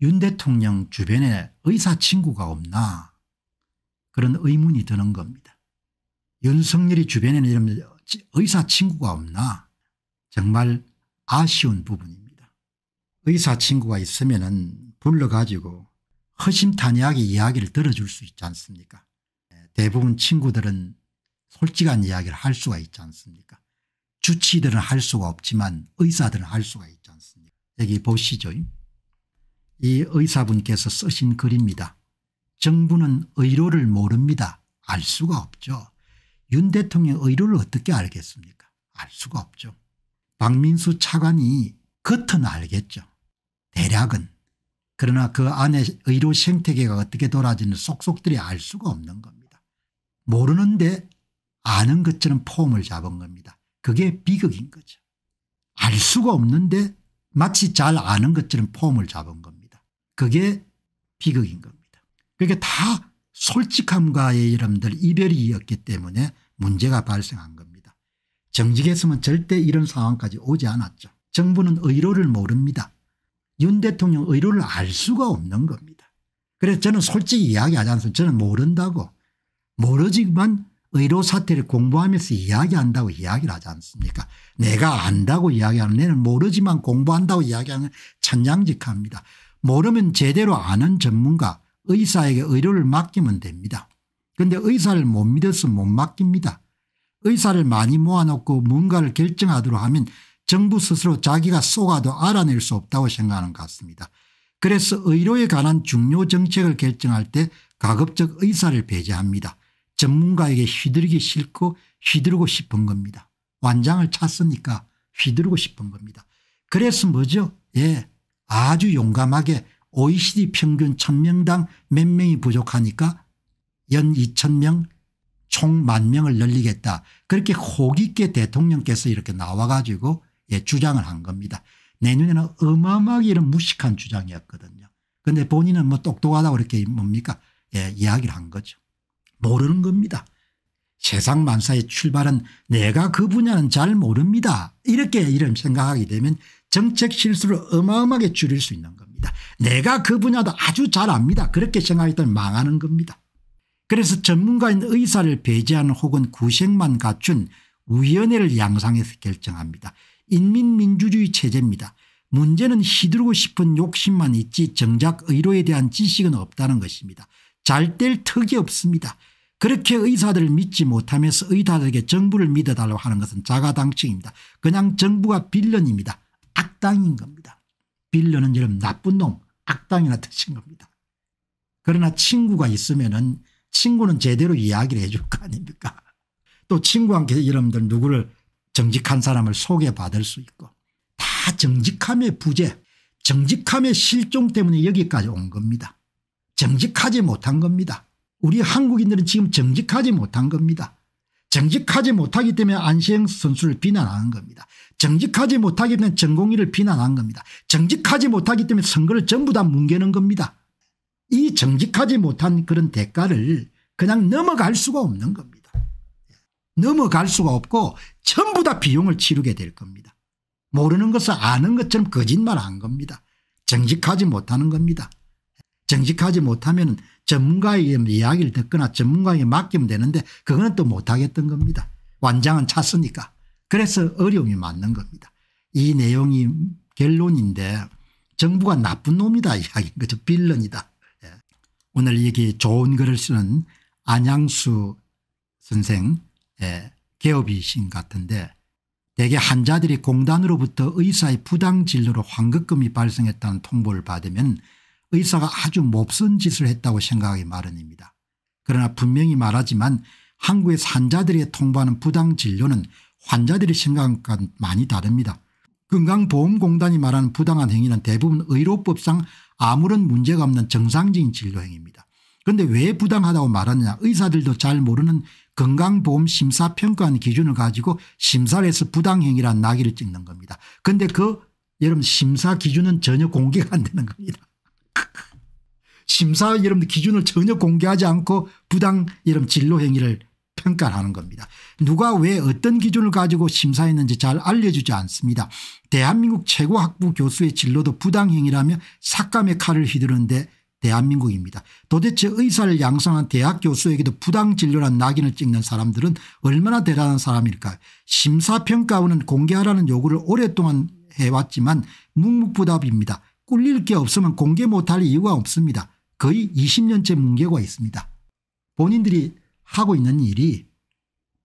윤 대통령 주변에 의사 친구가 없나 그런 의문이 드는 겁니다. 윤석열이 주변에는 이런 의사 친구가 없나 정말 아쉬운 부분입니다. 의사 친구가 있으면 불러가지고 허심탄회하게 이야기를 들어줄 수 있지 않습니까 대부분 친구들은 솔직한 이야기를 할 수가 있지 않습니까 주치들은 할 수가 없지만 의사들은 할 수가 있지 않습니까 여기 보시죠. 이 의사분께서 쓰신 글입니다. 정부는 의료를 모릅니다. 알 수가 없죠. 윤 대통령 의료를 어떻게 알겠습니까? 알 수가 없죠. 박민수 차관이 겉은 알겠죠. 대략은. 그러나 그 안에 의료 생태계가 어떻게 돌아지는 속속들이 알 수가 없는 겁니다. 모르는데 아는 것처럼 폼을 잡은 겁니다. 그게 비극인 거죠. 알 수가 없는데 마치 잘 아는 것처럼 폼을 잡은 겁니다. 그게 비극인 겁니다. 그게 그러니까 다 솔직함과의 이름들 이별이었기 때문에 문제가 발생한 겁니다. 정직했으면 절대 이런 상황까지 오지 않았죠. 정부는 의료를 모릅니다. 윤 대통령 의료를 알 수가 없는 겁니다. 그래서 저는 솔직히 이야기하지 않습니다. 저는 모른다고 모르지만 의료 사태를 공부하면서 이야기한다고 이야기를 하지 않습니까 내가 안다고 이야기하는 내는 모르지만 공부한다고 이야기하는 천양직합니다. 모르면 제대로 아는 전문가 의사에게 의료를 맡기면 됩니다. 그런데 의사를 못 믿어서 못 맡깁니다. 의사를 많이 모아놓고 뭔가를 결정하도록 하면 정부 스스로 자기가 쏘아도 알아낼 수 없다고 생각하는 것 같습니다. 그래서 의료에 관한 중요 정책을 결정할 때 가급적 의사를 배제합니다. 전문가에게 휘두르기 싫고 휘두르고 싶은 겁니다. 완장을 찼으니까 휘두르고 싶은 겁니다. 그래서 뭐죠? 예, 아주 용감하게 OECD 평균 1000명당 몇 명이 부족하니까 연 2000명 총 만명을 늘리겠다. 그렇게 호기있게 대통령께서 이렇게 나와가지고 예, 주장을 한 겁니다. 내년에는 어마어마하게 이런 무식한 주장이었거든요. 그런데 본인은 뭐 똑똑하다고 이렇게 뭡니까 예, 이야기를 한 거죠. 모르는 겁니다. 세상 만사의 출발은 내가 그 분야는 잘 모릅니다. 이렇게 이런 생각하게 되면 정책 실수를 어마어마하게 줄일 수 있는 겁니다. 내가 그 분야도 아주 잘 압니다. 그렇게 생각했다 망하는 겁니다. 그래서 전문가인 의사를 배제하는 혹은 구색만 갖춘 위원회를 양상해서 결정합니다. 인민민주주의 체제입니다. 문제는 휘두르고 싶은 욕심만 있지 정작 의료에 대한 지식은 없다는 것입니다. 잘될 턱이 없습니다. 그렇게 의사들을 믿지 못하면서 의사들에게 정부를 믿어달라고 하는 것은 자가당층입니다 그냥 정부가 빌런입니다. 악당인 겁니다. 빌런은 이름 나쁜 놈악당이라 뜻인 겁니다. 그러나 친구가 있으면 은 친구는 제대로 이야기를 해줄 거 아닙니까 또 친구한테 여러분들 누구를 정직한 사람을 소개받을 수 있고 다 정직함의 부재 정직함의 실종 때문에 여기까지 온 겁니다. 정직하지 못한 겁니다. 우리 한국인들은 지금 정직하지 못한 겁니다. 정직하지 못하기 때문에 안시행 선수를 비난하는 겁니다. 정직하지 못하기 때문에 전공의를 비난한 겁니다. 정직하지 못하기 때문에 선거를 전부 다 뭉개는 겁니다. 이 정직하지 못한 그런 대가를 그냥 넘어갈 수가 없는 겁니다. 넘어갈 수가 없고 전부 다 비용을 치르게 될 겁니다. 모르는 것을 아는 것처럼 거짓말한 겁니다. 정직하지 못하는 겁니다. 정직하지 못하면 전문가에게 이야기를 듣거나 전문가에게 맡기면 되는데 그거는 또 못하겠던 겁니다. 완장은 찼으니까. 그래서 어려움이 맞는 겁니다. 이 내용이 결론인데 정부가 나쁜 놈이다 이야기인 거죠. 빌런이다. 예. 오늘 여기 좋은 글을 쓰는 안양수 선생 예. 개업이신 같은데 대개 환자들이 공단으로부터 의사의 부당 진료로 환급금이 발생했다는 통보를 받으면 의사가 아주 몹쓴 짓을 했다고 생각하기 마련입니다. 그러나 분명히 말하지만 한국의 산자들이 통보하는 부당 진료는 환자들의 생각한 것과 많이 다릅니다. 건강보험공단이 말하는 부당한 행위는 대부분 의료법상 아무런 문제가 없는 정상적인 진료 행위입니다. 그런데 왜 부당하다고 말하느냐 의사들도 잘 모르는 건강보험 심사평가원 기준을 가지고 심사를 해서 부당행위란 낙이를 찍는 겁니다. 그런데 그 여러분 심사 기준은 전혀 공개가 안 되는 겁니다. 심사 여러분들 기준을 전혀 공개하지 않고 부당 이런 진로 행위를 평가하는 겁니다. 누가 왜 어떤 기준을 가지고 심사했는지 잘 알려주지 않습니다. 대한민국 최고 학부 교수의 진로도 부당행위라며 삭감의 칼을 휘두르는데 대한민국입니다. 도대체 의사를 양성한 대학 교수에게도 부당 진료란 낙인을 찍는 사람들은 얼마나 대단한 사람일까요 심사평가원은 공개하라는 요구를 오랫동안 해왔지만 묵묵부답입니다. 꿀릴 게 없으면 공개 못할 이유가 없습니다. 거의 20년째 뭉개고 있습니다. 본인들이 하고 있는 일이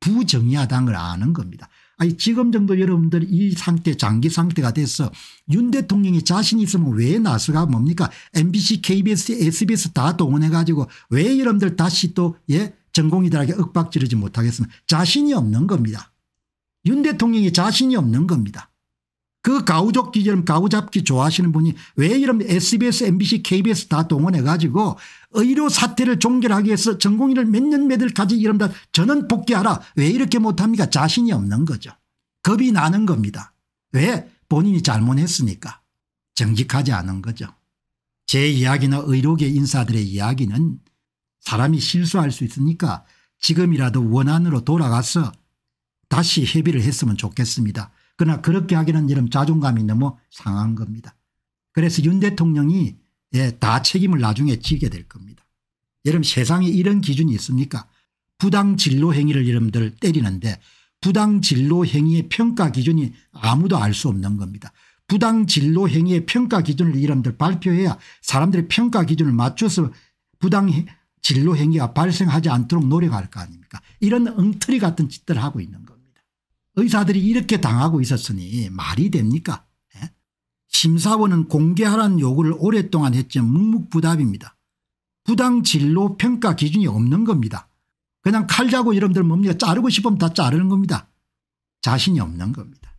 부정의하다는 아는 겁니다. 아니 지금 정도 여러분들 이 상태 장기 상태가 돼서 윤 대통령이 자신 있으면 왜 나서가 뭡니까 mbc kbs sbs 다 동원해 가지고 왜 여러분들 다시 또예 전공이들에게 억박지르지 못하겠습니까 자신이 없는 겁니다. 윤 대통령이 자신이 없는 겁니다. 그 가우족 기자님 가우잡기 좋아하시는 분이 왜 이런 SBS mbc kbs 다 동원해 가지고 의료 사태를 종결하기 위해서 전공의를 몇년 몇일까지 이런다 저는 복귀하라 왜 이렇게 못합니까 자신이 없는 거죠. 겁이 나는 겁니다. 왜 본인이 잘못했으니까 정직하지 않은 거죠. 제 이야기나 의료계 인사들의 이야기는 사람이 실수할 수 있으니까 지금이라도 원안으로 돌아가서 다시 협의를 했으면 좋겠습니다. 그러나 그렇게 하기는 이런 자존감이 너무 뭐 상한 겁니다. 그래서 윤 대통령이 예, 다 책임을 나중에 지게 될 겁니다. 여러분 세상에 이런 기준이 있습니까 부당 진로 행위를 여러분들 때리는데 부당 진로 행위의 평가 기준이 아무도 알 수 없는 겁니다. 부당 진로 행위의 평가 기준을 여러분들 발표해야 사람들이 평가 기준을 맞춰서 부당 진로 행위가 발생하지 않도록 노력할 거 아닙니까 이런 엉터리 같은 짓들을 하고 있는 겁니다. 의사들이 이렇게 당하고 있었으니 말이 됩니까 예? 심사원은 공개하라는 요구를 오랫동안 했지만 묵묵부답입니다. 부당 진로 평가 기준이 없는 겁니다. 그냥 칼자고 여러분들 뭡니까 자르고 싶으면 다 자르는 겁니다. 자신이 없는 겁니다.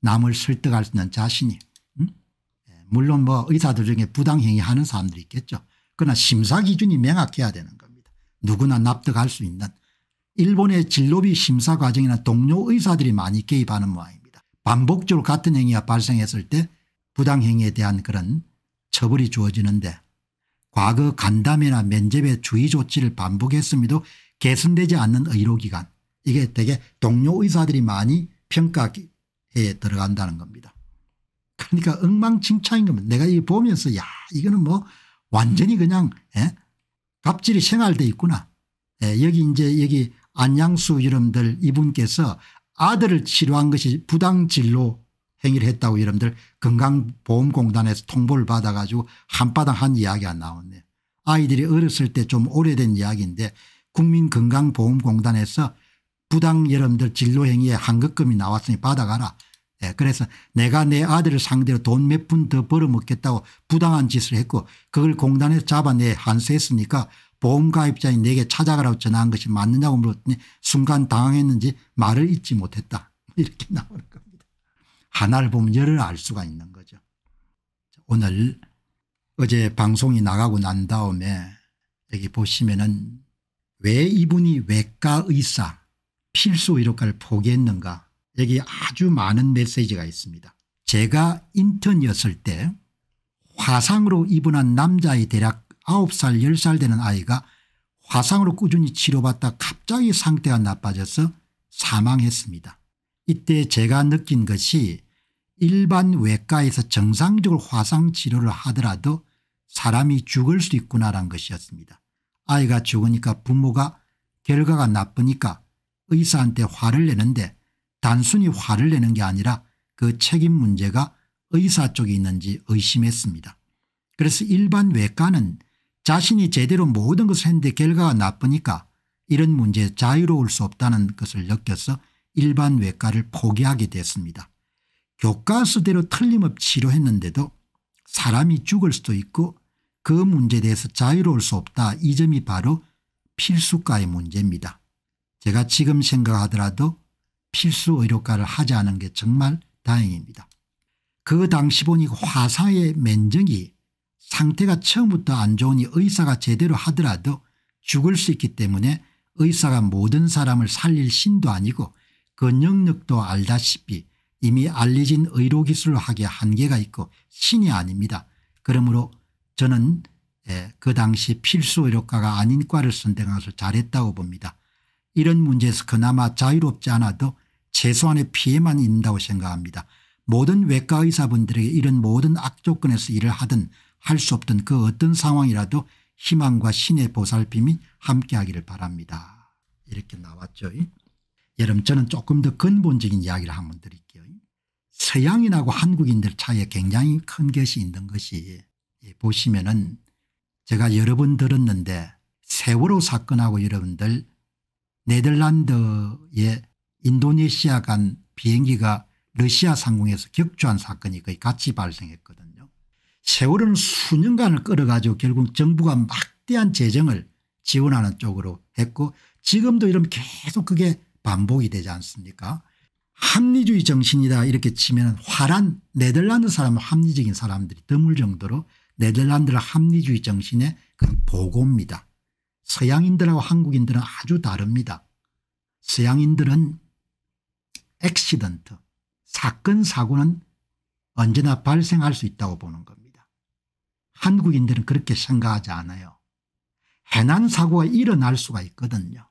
남을 설득할 수 있는 자신이 예, 물론 뭐 의사들 중에 부당행위 하는 사람들이 있겠죠. 그러나 심사 기준이 명확해야 되는 겁니다. 누구나 납득할 수 있는 일본의 진로비 심사 과정이나 동료 의사들이 많이 개입하는 모양입니다. 반복적으로 같은 행위가 발생했을 때 부당행위에 대한 그런 처벌이 주어지는데 과거 간담회나 면접의 주의 조치를 반복했음에도 개선되지 않는 의료기관 이게 되게 동료 의사들이 많이 평가에 들어간다는 겁니다. 그러니까 엉망진창인 겁니다. 내가 이거 보면서 야 이거는 뭐 완전히 그냥 에? 예, 갑질이 생활돼 있구나. 에, 예, 여기 이제 여기 안양수 여러분들 이분께서 아들을 치료한 것이 부당진로 행위를 했다고 여러분들 건강보험공단에서 통보를 받아가지고 한바당 한 이야기가 나왔네요. 아이들이 어렸을 때 좀 오래된 이야기인데 국민건강보험공단에서 부당 여러분들 진로행위에 한급금이 나왔으니 받아가라. 예, 그래서 내가 내 아들을 상대로 돈 몇 푼 더 벌어먹겠다고 부당한 짓을 했고 그걸 공단에서 잡아내 한수했으니까 보험가입자인 내게 찾아가라고 전화한 것이 맞느냐고 물었더니 순간 당황했는지 말을 잊지 못했다. 이렇게 나오 겁니다. 하나를 보면 열을 알 수가 있는 거죠. 오늘 어제 방송이 나가고 난 다음에 여기 보시면은 왜 이분이 외과 의사 필수 의료과를 포기했는가 여기 아주 많은 메시지가 있습니다. 제가 인턴이었을 때 화상으로 입원한 남자의 대략 9살 10살 되는 아이가 화상으로 꾸준히 치료받다 갑자기 상태가 나빠져서 사망했습니다. 이때 제가 느낀 것이 일반 외과에서 정상적으로 화상 치료를 하더라도 사람이 죽을 수 있구나란 것이었습니다. 아이가 죽으니까 부모가 결과가 나쁘니까 의사한테 화를 내는데 단순히 화를 내는 게 아니라 그 책임 문제가 의사 쪽에 있는지 의심했습니다. 그래서 일반 외과는 자신이 제대로 모든 것을 했는데 결과가 나쁘니까 이런 문제에 자유로울 수 없다는 것을 느껴서 일반 외과를 포기하게 됐습니다. 교과서대로 틀림없이 치료했는데도 사람이 죽을 수도 있고 그 문제에 대해서 자유로울 수 없다 이 점이 바로 필수과의 문제입니다. 제가 지금 생각하더라도 필수 의료과를 하지 않은 게 정말 다행입니다. 그 당시 보니 화사의 면적이 상태가 처음부터 안 좋으니 의사가 제대로 하더라도 죽을 수 있기 때문에 의사가 모든 사람을 살릴 신도 아니고 그영력도 알다시피 이미 알려진 의료기술로 하기에 한계가 있고 신이 아닙니다. 그러므로 저는 예, 그 당시 필수 의료과가 아닌 과를 선택해서 잘했다고 봅니다. 이런 문제에서 그나마 자유롭지 않아도 최소한의 피해만 있는다고 생각합니다. 모든 외과 의사분들에게 이런 모든 악조건에서 일을 하든 할수 없던 그 어떤 상황이라도 희망과 신의 보살핌이 함께하기를 바랍니다. 이렇게 나왔죠. 여러분 저는 조금 더 근본적인 이야기를 한번 드릴게요. 서양인하고 한국인들 차이에 굉장히 큰 것이 있는 것이 예, 보시면 은 제가 여러 번 들었는데 세월호 사건하고 여러분들 네덜란드의 인도네시아 간 비행기가 러시아 상공에서 격추한 사건이 거의 같이 발생했거든요. 세월은 수년간을 끌어가지고 결국 정부가 막대한 재정을 지원하는 쪽으로 했고 지금도 이러면 계속 그게 반복이 되지 않습니까 합리주의 정신이다 이렇게 치면 화란 네덜란드 사람은 합리적인 사람들이 드물 정도로 네덜란드는 합리주의 정신의 그 보고입니다. 서양인들하고 한국인들은 아주 다릅니다. 서양인들은 액시던트 사건 사고는 언제나 발생할 수 있다고 보는 겁니다. 한국인들은 그렇게 생각하지 않아요. 해난 사고가 일어날 수가 있거든요.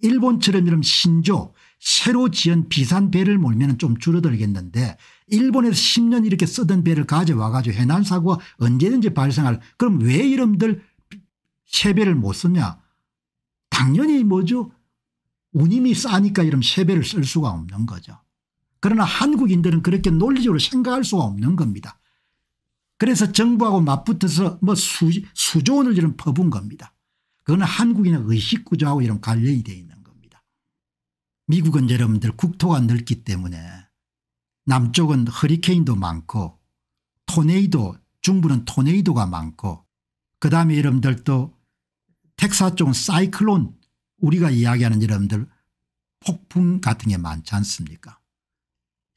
일본처럼 이런 신조 새로 지은 비싼 배를 몰면 좀 줄어들겠는데 일본에서 10년 이렇게 쓰던 배를 가져와 가지고 해난 사고가 언제든지 발생할 그럼 왜 이름들 새 배를 못 쓰냐 당연히 뭐죠 운임이 싸니까 이런 새 배를 쓸 수가 없는 거죠. 그러나 한국인들은 그렇게 논리적으로 생각할 수가 없는 겁니다. 그래서 정부하고 맞붙어서 뭐 수, 수조 원을 이런 퍼본 겁니다. 그거는 한국이나 의식구조하고 이런 관련이 되어 있는 겁니다. 미국은 여러분들 국토가 넓기 때문에 남쪽은 허리케인도 많고 토네이도 중부는 토네이도가 많고 그다음에 여러분들 또 텍사 스 쪽은 사이클론 우리가 이야기하는 여러분들 폭풍 같은 게 많지 않습니까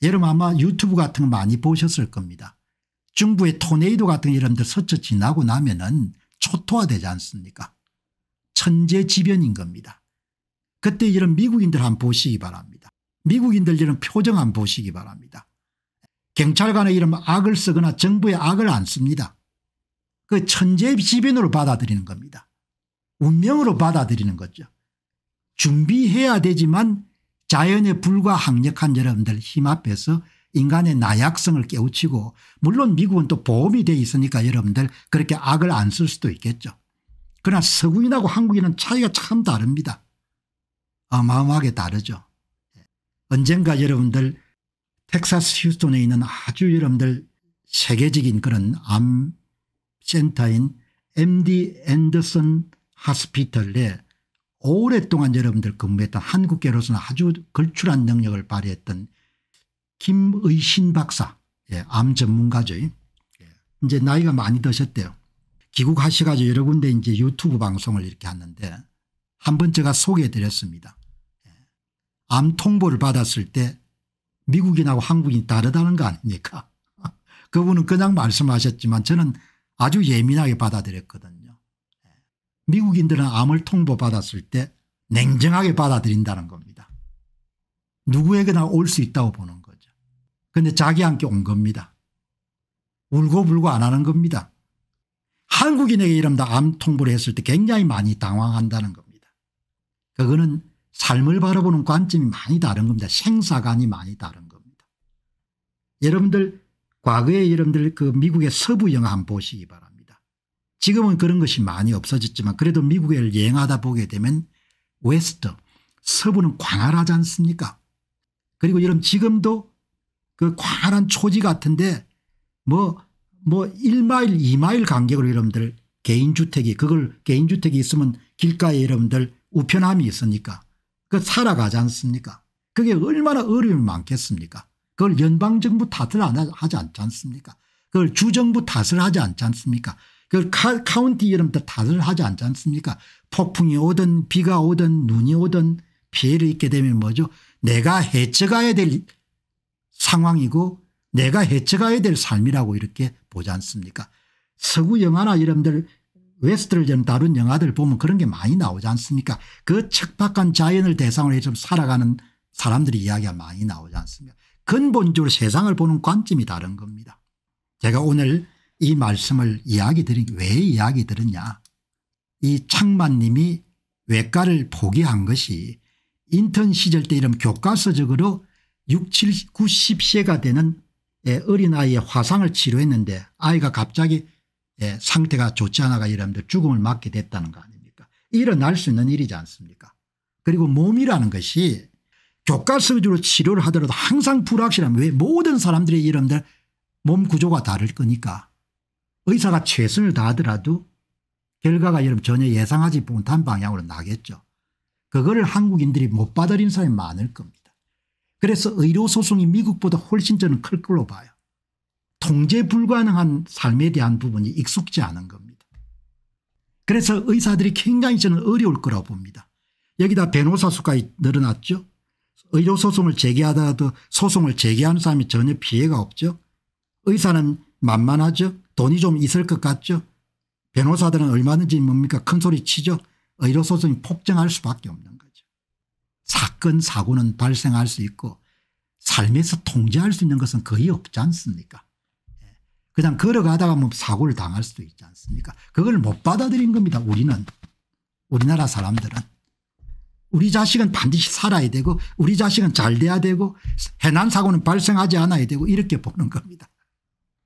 여러분 아마 유튜브 같은 거 많이 보셨을 겁니다. 중부의 토네이도 같은 이름들 서쳐 지나고 나면은 초토화되지 않습니까 천재지변인 겁니다. 그때 이런 미국인들 한 보시기 바랍니다. 미국인들 이런 표정 한 보시기 바랍니다. 경찰관의 이름 악을 쓰거나 정부의 악을 안 씁니다. 그 천재지변으로 받아들이는 겁니다. 운명으로 받아들이는 거죠. 준비해야 되지만 자연에 불과항력한 여러분들 힘 앞에서 인간의 나약성을 깨우치고 물론 미국은 또 보험이 돼 있으니까 여러분들 그렇게 악을 안 쓸 수도 있겠죠. 그러나 서구인하고 한국인은 차이가 참 다릅니다. 어마어마하게 다르죠. 언젠가 여러분들 텍사스 휴스턴에 있는 아주 여러분들 세계적인 그런 암 센터인 MD 앤더슨 하스피털에 오랫동안 여러분들 근무했던 한국계로서는 아주 걸출한 능력을 발휘했던 김의신 박사 예, 암 전문가죠. 예. 이제 나이가 많이 드셨대요. 귀국하셔가지고 여러 군데 이제 유튜브 방송을 이렇게 하는데 한 번 제가 소개해 드렸습니다. 예. 암 통보를 받았을 때미국이나 한국인이 다르다는 거 아닙니까 그분은 그냥 말씀하셨지만 저는 아주 예민하게 받아들였거든요. 예. 미국인들은 암을 통보받았을 때 냉정하게 받아들인다는 겁니다. 누구에게나 올 수 있다고 보는 그런데 자기한테 온 겁니다. 울고불고 안 하는 겁니다. 한국인에게 이른다 암 통보를 했을 때 굉장히 많이 당황한다는 겁니다. 그거는 삶을 바라보는 관점이 많이 다른 겁니다. 생사관이 많이 다른 겁니다. 여러분들 과거에 여러분들 그 미국의 서부 영화 한번 보시기 바랍니다. 지금은 그런 것이 많이 없어졌지만 그래도 미국을 여행하다 보게 되면 웨스트 서부는 광활하지 않습니까 그리고 여러분 지금도 그 과한 초지 같은데 뭐, 뭐 1마일, 2마일 간격으로 여러분들 개인주택이 그걸 개인주택이 있으면 길가에 여러분들 우편함이 있으니까 그 살아가지 않습니까 그게 얼마나 어려움이 많겠습니까 그걸 연방정부 탓을 안 하지 않지 않습니까 그걸 주정부 탓을 하지 않지 않습니까 그걸 카, 카운티 여러분들 탓을 하지 않지 않습니까 폭풍이 오든 비가 오든 눈이 오든 피해를 입게 되면 뭐죠 내가 헤쳐가야 될 상황이고 내가 헤쳐가야 될 삶이라고 이렇게 보지 않습니까 서구 영화나 이런들 웨스트를 다룬 영화들 보면 그런 게 많이 나오지 않습니까 그 척박한 자연을 대상으로 해서 살아가는 사람들이 이야기가 많이 나오지 않습니까 근본적으로 세상을 보는 관점이 다른 겁니다 제가 오늘 이 말씀을 이야기 드린 왜 이야기 드렸냐 이 창만님이 외과를 포기한 것이 인턴 시절 때 이런 교과서적으로 6, 7, 90세가 1 되는 예, 어린아이의 화상을 치료했는데 아이가 갑자기 예, 상태가 좋지 않아가 여러분들 죽음을 맞게 됐다는 거 아닙니까 일어날 수 있는 일이지 않습니까 그리고 몸이라는 것이 교과서 위주로 치료를 하더라도 항상 불확실하면 왜 모든 사람들의 이름들 몸 구조가 다를 거니까 의사가 최선을 다하더라도 결과가 여러분 전혀 예상하지 못한 방향으로 나겠죠. 그거를 한국인들이 못 받아들인 사람이 많을 겁니다. 그래서 의료소송이 미국보다 훨씬 저는 클 걸로 봐요. 통제 불가능한 삶에 대한 부분이 익숙지 않은 겁니다. 그래서 의사들이 굉장히 저는 어려울 거라고 봅니다. 여기다 변호사 수가 늘어났죠. 의료소송을 제기하더라도 소송을 제기하는 사람이 전혀 피해가 없죠. 의사는 만만하죠. 돈이 좀 있을 것 같죠. 변호사들은 얼마든지 뭡니까 큰소리 치죠. 의료소송이 폭증할 수밖에 없는 거예요 사건 사고는 발생할 수 있고 삶에서 통제할 수 있는 것은 거의 없지 않습니까 예. 그냥 걸어가다가 뭐 사고를 당할 수도 있지 않습니까 그걸 못 받아들인 겁니다 우리는 우리나라 사람들은 우리 자식은 반드시 살아야 되고 우리 자식은 잘 돼야 되고 해난 사고는 발생하지 않아야 되고 이렇게 보는 겁니다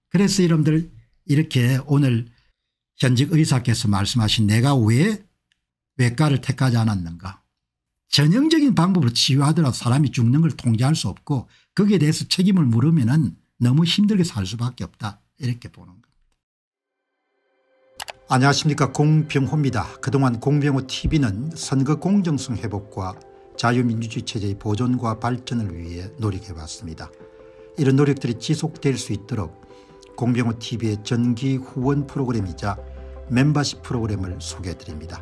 그래서 여러분들 이렇게 오늘 현직 의사께서 말씀하신 내가 왜 외과를 택하지 않았는가 전형적인 방법으로 치유하더라도 사람이 죽는 걸 통제할 수 없고 거기에 대해서 책임을 물으면 은 너무 힘들게 살 수밖에 없다 이렇게 보는 겁니다. 안녕하십니까 공병호입니다. 그동안 공병호TV는 선거 공정성 회복과 자유민주주의 체제의 보존과 발전을 위해 노력해왔습니다. 이런 노력들이 지속될 수 있도록 공병호TV의 전기 후원 프로그램이자 멤버십 프로그램을 소개해드립니다.